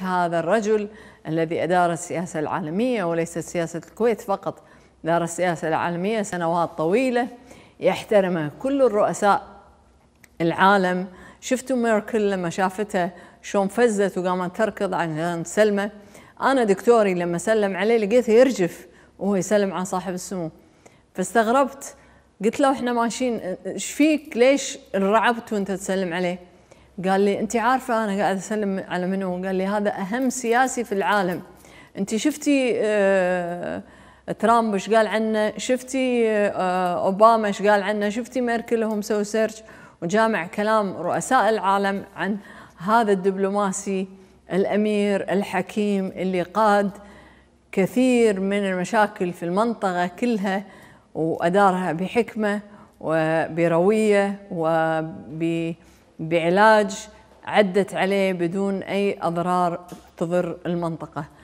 كهذا الرجل الذي أدار السياسة العالمية وليست سياسة الكويت فقط دار السياسة العالمية سنوات طويلة يحترمه كل الرؤساء العالم شفتوا ميركل لما شافته شلون فزت وقامت تركض عشان تسلمه أنا دكتوري لما سلم عليه لقيته يرجف وهو يسلم على صاحب السمو فاستغربت قلت له احنا ماشيين ايش فيك ليش انرعبت وانت تسلم عليه قال لي انت عارفه انا قاعد اسلم على منو قال لي هذا اهم سياسي في العالم انت شفتي آه ترامب ايش قال عنه شفتي آه اوباما ايش قال عنه شفتي ميركل هم سووا سيرش وجامع كلام رؤساء العالم عن هذا الدبلوماسي الامير الحكيم اللي قاد كثير من المشاكل في المنطقه كلها وادارها بحكمه وبرويه وب بعلاج عدت عليه بدون اي اضرار تضر المنطقه